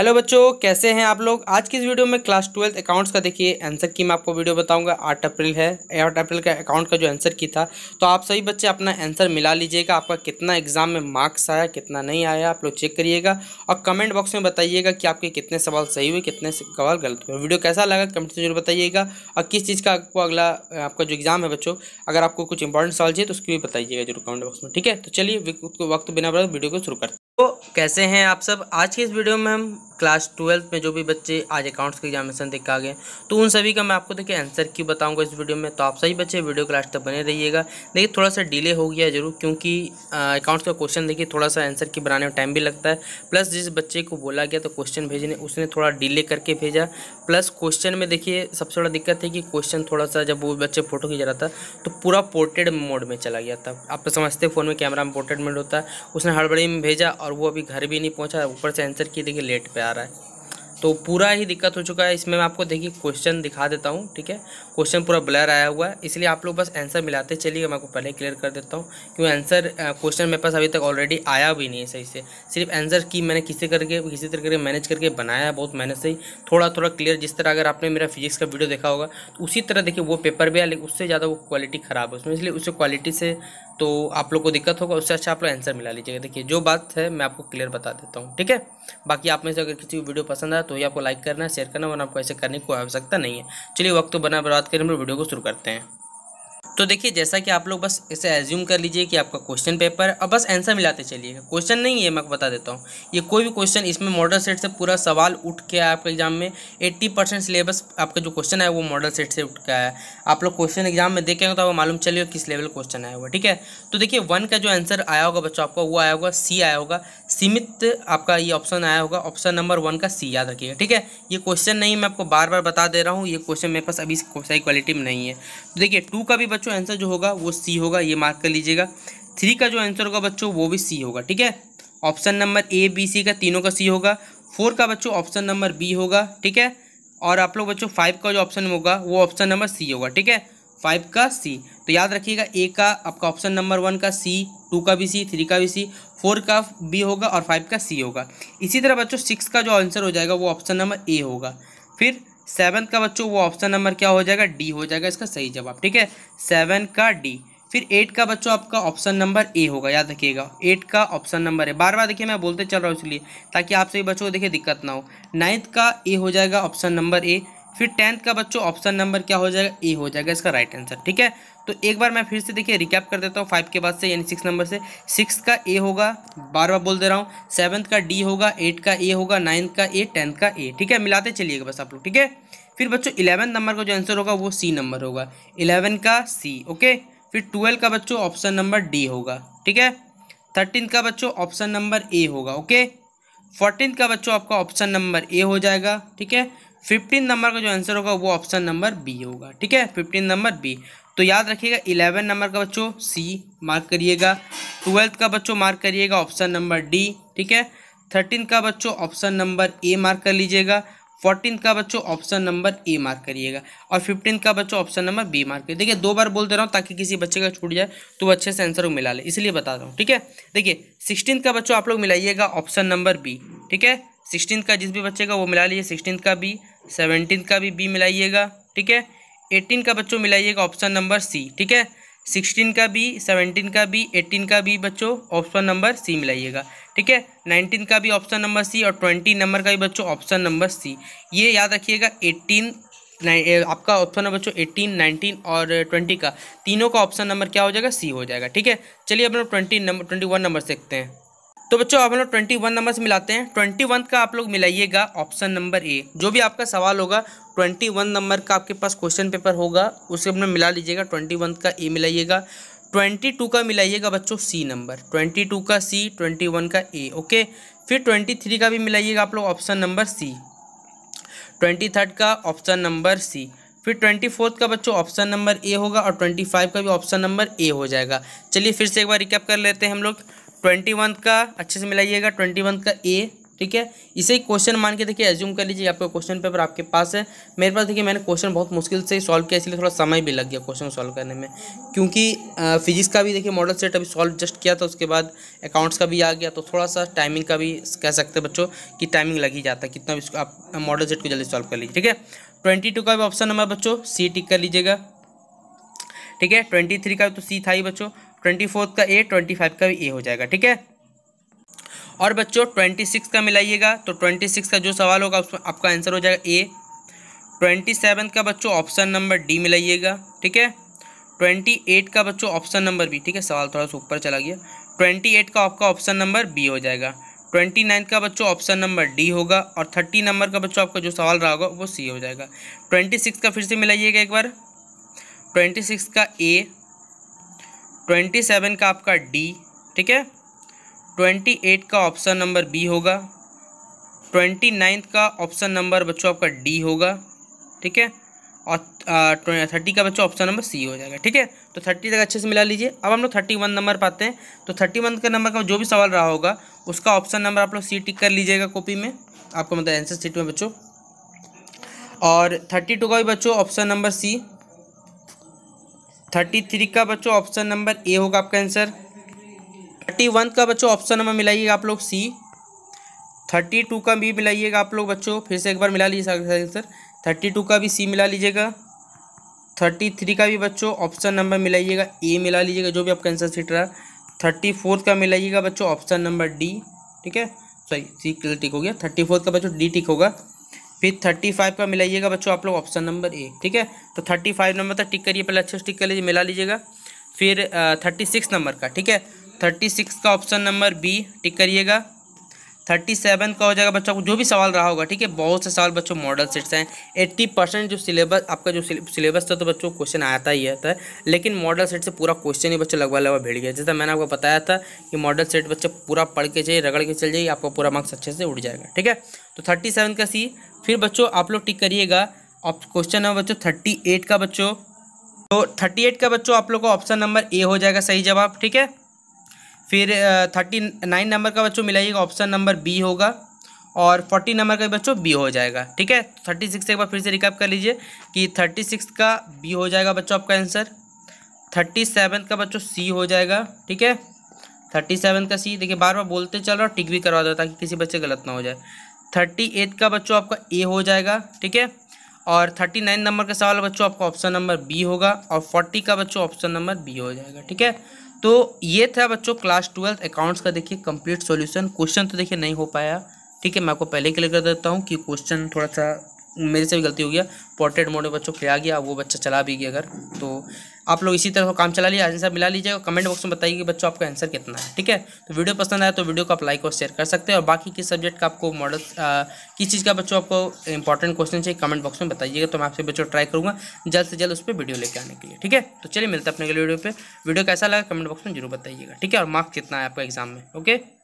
hello बच्चों कैसे हैं आप लोग आज की इस वीडियो में क्लास ट्वेल्थ अकाउंट्स का देखिए आंसर की मैं आपको वीडियो बताऊंगा आठ अप्रैल है आठ अप्रैल का अकाउंट का जो आंसर की था तो आप सभी बच्चे अपना आंसर मिला लीजिएगा आपका कितना एग्जाम में मार्क्स आया कितना नहीं आया आप लोग चेक करिएगा और कमेंट बॉक्स में बताइएगा कि आपके कितने सवाल सही हुए कितने सवाल गलत हुए वीडियो कैसा लगा कमेंट से जरूर बताइएगा और किस चीज़ का आपको अगला आपका जो एग्जाम है बच्चों अगर आपको कुछ इंपॉर्टेंट सवाल चाहिए तो उसकी भी बताइएगा जरूर कमेंट बॉक्स में ठीक है तो चलिए वक्त बिना बढ़ा वीडियो को शुरू करते तो कैसे हैं आप सब आज की इस वीडियो में हम क्लास ट्वेल्थ में जो भी बच्चे आज अकाउंट्स के एग्जामिनेशन देख आ गए तो उन सभी का मैं आपको देखिए आंसर क्यों बताऊंगा इस वीडियो में तो आप सही बच्चे वीडियो क्लास तक बने रहिएगा देखिए थोड़ा सा डिले हो गया जरूर क्योंकि अकाउंट्स का क्वेश्चन देखिए थोड़ा सा आंसर की बनाने में टाइम भी लगता है प्लस जिस बच्चे को बोला गया तो क्वेश्चन भेजने उसने थोड़ा डिले करके भेजा प्लस क्वेश्चन में देखिए सबसे बड़ा दिक्कत है कि क्वेश्चन थोड़ा सा जब वो बच्चे फ़ोटो खींच रहा था तो पूरा पोर्ट्रेड मोड में चला गया था आप तो समझते फ़ोन में कैमरा में पोर्ट्रेड मोड होता है उसने हड़बड़ी में भेजा और वो अभी घर भी नहीं पहुँचा ऊपर से आंसर की देखिए लेट पे आ रहा है तो पूरा ही दिक्कत हो चुका है इसमें मैं आपको देखिए क्वेश्चन दिखा देता हूँ ठीक है क्वेश्चन पूरा ब्लर आया हुआ है इसलिए आप लोग बस आंसर मिलाते चलिए मैं आपको पहले क्लियर कर देता हूँ क्यों आंसर क्वेश्चन मेरे पास अभी तक ऑलरेडी आया भी नहीं है सही से सिर्फ आंसर की मैंने किसी करके किसी तरह करके मैनेज करके बनाया है बहुत मेहनत से ही थोड़ा थोड़ा क्लियर जिस तरह अगर आपने मेरा फिजिक्स का वीडियो देखा होगा तो उसी तरह देखिए वो पेपर भी आया लेकिन उससे ज़्यादा वो क्वालिटी ख़राब है उसमें इसलिए उससे क्वालिटी से तो आप लोग को दिक्कत होगा उससे अच्छा आप लोग आंसर मिला लीजिएगा देखिए जो बात है मैं आपको क्लियर बता देता हूँ ठीक है बाकी आप में से अगर किसी को वीडियो पसंद आया तो ये आपको लाइक करना शेयर करना वरना आपको ऐसे करने की कोई आवश्यकता नहीं है चलिए वक्त तो बना बर्बाद करें हम लोग वीडियो को शुरू करते हैं तो देखिए जैसा कि आप लोग बस इसे एज्यूम कर लीजिए कि आपका क्वेश्चन पेपर अब बस आंसर मिलाते चलिएगा क्वेश्चन नहीं है मैं बता देता हूँ ये कोई भी क्वेश्चन इसमें मॉडल सेट से पूरा सवाल उठ के आया आपके एग्जाम में एट्टी परसेंट सिलेबस आपका जो क्वेश्चन है वो मॉडल सेट से उठ के आया आप लोग क्वेश्चन एग्जाम में देखेंगे तो आपको मालूम चलेगा किस लेवल क्वेश्चन आया हुआ ठीक है तो देखिए वन का जो आंसर आया होगा बच्चों आपका वो आया होगा सी आया होगा सीमित आपका ये ऑप्शन आया होगा ऑप्शन नंबर वन का सी याद रखिएगा ठीक है ये क्वेश्चन नहीं मैं आपको बार बार बता दे रहा हूँ ये क्वेश्चन मेरे पास अभी सही क्वालिटी में नहीं है तो देखिए टू का भी बच्चों आंसर जो होगा वो सी होगा ये मार्क कर लीजिएगा थ्री का जो आंसर होगा बच्चों वो भी सी होगा ठीक है option number A B C का तीनों का सी होगा फोर का बच्चों ऑप्शन नंबर बी होगा ठीक है और आप लोग बच्चों फाइव का जो ऑप्शन होगा वो ऑप्शन नंबर सी होगा ठीक है फाइव का सी तो याद रखिएगा ए का आपका ऑप्शन नंबर वन का सी टू का भी सी थ्री का भी सी फोर का बी होगा और फाइव का सी होगा इसी तरह बच्चों सिक्स का जो आंसर हो जाएगा वो ऑप्शन नंबर ए होगा फिर सेवन का बच्चों वो ऑप्शन नंबर क्या हो जाएगा डी हो जाएगा इसका सही जवाब ठीक है सेवन का डी फिर एट का बच्चों आपका ऑप्शन नंबर ए होगा याद रखिएगा एट का ऑप्शन नंबर है बार बार देखिए मैं बोलते चल रहा हूँ इसलिए ताकि आप सभी बच्चों को देखिए दिक्कत ना हो नाइन्थ का ए हो जाएगा ऑप्शन नंबर ए फिर टेंथ का बच्चों ऑप्शन नंबर क्या हो जाएगा ए हो जाएगा इसका राइट आंसर ठीक है तो एक बार मैं फिर से देखिए रिकैप कर देता हूँ फाइव के बाद से यानी सिक्स नंबर से सिक्स का ए होगा बार बार बोल दे रहा हूँ सेवन्थ का डी होगा एट का ए होगा नाइन्थ का ए टेंथ का ए ठीक है मिलाते चलिएगा बस आप लोग ठीक है फिर बच्चों इलेवन नंबर का जो आंसर होगा वो सी नंबर होगा इलेवन का सी ओके फिर ट्वेल्व का बच्चों ऑप्शन नंबर डी होगा ठीक है थर्टीन का बच्चों ऑप्शन नंबर ए होगा ओके फोर्टीन का बच्चों आपका ऑप्शन नंबर ए हो जाएगा ठीक है फिफ्टीन नंबर का जो आंसर होगा वो ऑप्शन नंबर बी होगा ठीक है फिफ्टीन नंबर बी तो याद रखिएगा इलेवन नंबर का बच्चों सी मार्क करिएगा ट्वेल्थ का बच्चों मार्क करिएगा ऑप्शन नंबर डी ठीक है थर्टीन का बच्चों ऑप्शन नंबर ए मार्क कर लीजिएगा फोर्टीन का बच्चों ऑप्शन नंबर ए मार्क करिएगा और फिफ्टीन का बच्चों ऑप्शन नंबर बी मार्क करिए देखिए दो बार बोल दे रहा हूँ ताकि किसी बच्चे का छूट जाए तो वो अच्छे से आंसर को मिला ले इसलिए बता रहा हूँ ठीक है देखिए सिक्सटीन का बच्चों आप लोग मिलाइएगा ऑप्शन नंबर बी ठीक है सिक्सटीन का जिस भी बच्चे का वो मिला लीजिए सिक्सटीन का बी सेवनटीन का भी बी मिलाइएगा ठीक है एटीन का बच्चों मिलाइएगा ऑप्शन नंबर सी ठीक है सिक्सटीन का बी सेवनटीन का बी एटीन का बी बच्चों ऑप्शन नंबर सी मिलाइएगा ठीक है नाइनटीन का भी ऑप्शन नंबर सी और ट्वेंटी नंबर का भी बच्चों ऑप्शन नंबर सी ये याद रखिएगा एटीन आपका ऑप्शन नंबर बच्चों एटीन नाइनटीन और ट्वेंटी का तीनों का ऑप्शन नंबर क्या हो जाएगा सी हो जाएगा ठीक है चलिए अपना twenty number twenty one number सीखते हैं तो बच्चों आप लोग ट्वेंटी वन नंबर से मिलाते हैं ट्वेंटी वन का आप लोग मिलाइएगा ऑप्शन नंबर ए जो भी आपका सवाल होगा ट्वेंटी वन नंबर का आपके पास क्वेश्चन पेपर होगा उसे अपना मिला लीजिएगा ट्वेंटी वन का ए मिलाइएगा ट्वेंटी टू का मिलाइएगा बच्चों सी नंबर ट्वेंटी टू का सी ट्वेंटी वन का ए ओके फिर ट्वेंटी थ्री का भी मिलाइएगा आप लोग option number C twenty third का ऑप्शन नंबर सी फिर ट्वेंटी फोर्थ का बच्चों ऑप्शन नंबर ए होगा और ट्वेंटी फाइव का भी ऑप्शन नंबर ए हो जाएगा चलिए फिर से एक बार रिकैप कर लेते हैं हम लोग ट्वेंटी वन का अच्छे से मिलाइएगा ट्वेंटी वन का ए ठीक है इसे ही क्वेश्चन मान के देखिए एज्यूम कर लीजिए आपका क्वेश्चन पेपर आपके पास है मेरे पास देखिए मैंने क्वेश्चन बहुत मुश्किल से सॉल्व किया इसलिए थोड़ा समय भी लग गया क्वेश्चन सॉल्व करने में क्योंकि फिजिक्स का भी देखिए मॉडल सेट अभी सॉल्व जस्ट किया था उसके बाद अकाउंट्स का भी आ गया तो थोड़ा सा टाइमिंग का भी कह सकते हैं बच्चों की टाइमिंग लग ही जाता है कितना भी आप मॉडल सेट को जल्दी सॉल्व कर लीजिए ठीक है ट्वेंटी टू का भी ऑप्शन नंबर बच्चों सी टिक कर लीजिएगा ठीक है ट्वेंटी थ्री का तो सी था ही बच्चों ट्वेंटी फोर्थ का ए ट्वेंटी फाइव का भी ए हो जाएगा ठीक है और बच्चों ट्वेंटी सिक्स का मिलाइएगा तो ट्वेंटी सिक्स का जो सवाल होगा उसमें आपका आंसर हो जाएगा ए ट्वेंटी सेवन का बच्चों ऑप्शन नंबर डी मिलाइएगा ठीक है ट्वेंटी एट का बच्चों ऑप्शन नंबर बी ठीक है सवाल थोड़ा सा ऊपर चला गया ट्वेंटी एट का आपका ऑप्शन नंबर बी हो जाएगा ट्वेंटी नाइन्थ का बच्चों ऑप्शन नंबर डी होगा और थर्टी नंबर का बच्चों आपका जो सवाल रहा होगा वो सी हो जाएगा ट्वेंटी सिक्स का फिर से मिलाइएगा एक बार ट्वेंटी सिक्स का ए ट्वेंटी सेवन का आपका डी ठीक है ट्वेंटी एट का ऑप्शन नंबर बी होगा ट्वेंटी नाइन्थ का ऑप्शन नंबर बच्चों आपका डी होगा ठीक है और थर्टी का बच्चों ऑप्शन नंबर सी हो जाएगा ठीक है तो थर्टी तक अच्छे से मिला लीजिए अब हम लोग थर्टी वन नंबर पाते हैं तो थर्टी वन का नंबर का जो भी सवाल रहा होगा उसका ऑप्शन नंबर आप लोग सी टिक कर लीजिएगा कॉपी में आपको मतलब एंसर सीट में बच्चों और थर्टी टू का भी बच्चों option number C thirty three का बच्चों ऑप्शन नंबर ए होगा आपका आंसर थर्टी वन का बच्चों ऑप्शन नंबर मिलाइएगा आप लोग सी थर्टी टू का भी मिलाइएगा आप लोग बच्चों फिर से एक बार मिला लीजिए आंसर थर्टी टू का भी सी मिला लीजिएगा थर्टी थ्री का भी बच्चों ऑप्शन नंबर मिलाइएगा ए मिला लीजिएगा जो भी आपका आंसर सीट रहा थर्टी फोर्थ का मिलाइएगा बच्चों ऑप्शन नंबर डी ठीक है सॉरी सी टिक हो गया थर्टी फोर्थ का बच्चों डी टिक होगा फिर थर्टी फाइव का मिलाइएगा बच्चों आप लोग ऑप्शन नंबर ए ठीक है तो थर्टी फाइव नंबर तक टिक करिए पहले अच्छे से टिक कर लीजिए मिला लीजिएगा फिर थर्टी सिक्स नंबर का ठीक है थर्टी सिक्स का ऑप्शन नंबर बी टिक करिएगा थर्टी सेवन का हो जाएगा बच्चों को जो भी सवाल रहा होगा ठीक है बहुत से सवाल बच्चों मॉडल सेट्स हैं एट्टी परसेंट जो सिलेबस आपका जो सिलेबस था तो बच्चों क्वेश्चन आता ही आता है लेकिन मॉडल सेट से पूरा क्वेश्चन ही बच्चों लगवा लगवा भिड़ गया जैसा मैंने आपको बताया था कि मॉडल सेट बच्चे पूरा पढ़ के चाहिए रगड़ के चल जाइए आपका पूरा मार्क्स अच्छे से उड़ जाएगा ठीक है तो थर्टी सेवन का सी फिर बच्चों आप लोग टिक करिएगा क्वेश्चन नंबर बच्चों थर्टी एट का बच्चों तो थर्टी एट का बच्चों आप लोग को ऑप्शन नंबर ए हो जाएगा सही जवाब ठीक है फिर थर्टी नाइन नंबर का बच्चों मिलाइएगा ऑप्शन नंबर बी होगा और फोर्टी नंबर का बच्चों बी हो जाएगा ठीक है थर्टी सिक्स एक बार फिर से रिकॉप कर लीजिए कि थर्टी सिक्स का बी हो जाएगा बच्चों आपका आंसर थर्टी सेवन का बच्चों सी हो जाएगा ठीक है थर्टी सेवन का सी देखिए बार बार बोलते चल रहा टिक भी करवा दो ताकि किसी बच्चे गलत ना हो जाए थर्टी एट का बच्चों आपका ए हो जाएगा ठीक है और थर्टी नाइन नंबर का सवाल बच्चों आपका ऑप्शन नंबर बी होगा और फोर्टी का बच्चों ऑप्शन नंबर बी हो जाएगा ठीक है तो ये था बच्चों क्लास ट्वेल्थ अकाउंट्स का देखिए कंप्लीट सॉल्यूशन क्वेश्चन तो देखिए नहीं हो पाया ठीक है मैं आपको पहले क्लियर कर देता हूँ कि क्वेश्चन थोड़ा सा मेरे से भी गलती हो गया पोर्ट्रेट मोड में बच्चों के आ गया वो बच्चा चला भी गया अगर तो आप लोग इसी तरह काम चला लिया आंसर मिला लीजिएगा कमेंट बॉक्स में बताइए कि बच्चों आपका आंसर कितना है ठीक है तो वीडियो पसंद आया तो वीडियो को आप लाइक और शेयर कर सकते हैं और बाकी किस सब्जेक्ट का आपको मॉडल किस चीज़ का बच्चों आपको इंपॉर्टेंट क्वेश्चन चाहिए कमेंट बॉक्स में बताइएगा तो मैं आपसे बच्चों ट्राई करूँगा जल्द से जल्द उस पर वीडियो लेकर आने के लिए ठीक है तो चलिए मिलते हैं अपने वीडियो पर वीडियो कैसा लगा कमेंट बॉक्स में जरूर बताइएगा ठीक है और मार्क्स कितना है आपका एग्जाम में ओके